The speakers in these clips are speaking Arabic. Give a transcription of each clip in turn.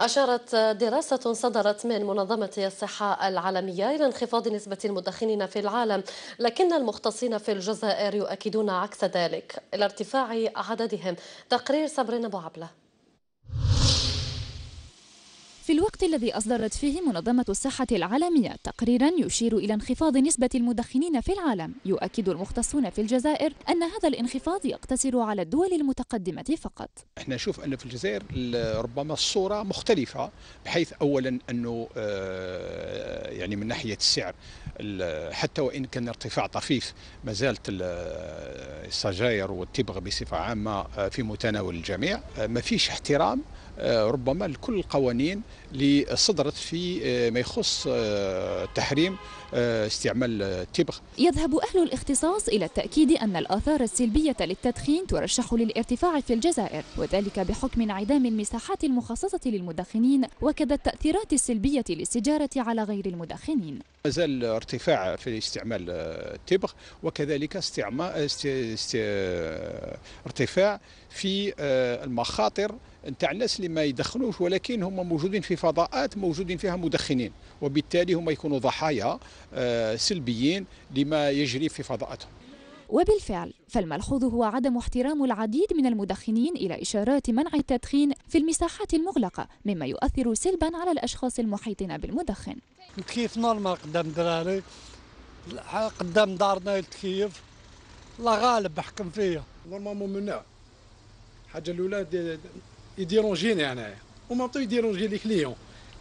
أشارت دراسة صدرت من منظمة الصحة العالمية إلى انخفاض نسبة المدخنين في العالم لكن المختصين في الجزائر يؤكدون عكس ذلك إلى ارتفاع عددهم تقرير صبرين أبو عبله في الوقت الذي أصدرت فيه منظمة الصحة العالمية تقريرا يشير إلى انخفاض نسبة المدخنين في العالم يؤكد المختصون في الجزائر أن هذا الانخفاض يقتصر على الدول المتقدمة فقط احنا نشوف أن في الجزائر ربما الصورة مختلفة بحيث أولا أنه آه، يعني من ناحية السعر حتى وإن كان ارتفاع طفيف ما زالت السجاير والتبغ بصفة عامة آه، في متناول الجميع آه، ما فيش احترام آه، ربما لكل القوانين اللي صدرت في ما يخص تحريم استعمال التبغ يذهب أهل الاختصاص إلى التأكيد أن الآثار السلبية للتدخين ترشح للارتفاع في الجزائر وذلك بحكم انعدام المساحات المخصصة للمدخنين وكذا التأثيرات السلبية للسجارة على غير المدخنين مازال ارتفاع في استعمال آه، التبغ وكذلك استعمال آه، است... است... آه، ارتفاع في المخاطر نتاع الناس اللي ما يدخنوش ولكن هم موجودين في فضاءات موجودين فيها مدخنين وبالتالي هم يكونوا ضحايا سلبيين لما يجري في فضاءاتهم وبالفعل فالملحوظ هو عدم احترام العديد من المدخنين إلى إشارات منع التدخين في المساحات المغلقة مما يؤثر سلبا على الأشخاص المحيطين بالمدخن كيف نورمال قدام دراري قدام دارنا يتكيف لا غالب بحكم فيه نورمالمون ممنوع حاجه الاولى يديرونجيني انايا وما يديرونجي لي كليون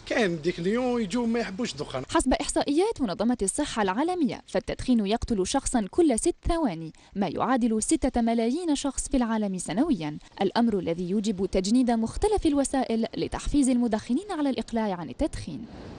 كان ديك اليوم يجوا ما يحبوش الدخان حسب احصائيات منظمه الصحه العالميه فالتدخين يقتل شخصا كل ست ثواني ما يعادل ستة ملايين شخص في العالم سنويا الامر الذي يوجب تجنيد مختلف الوسائل لتحفيز المدخنين على الاقلاع عن التدخين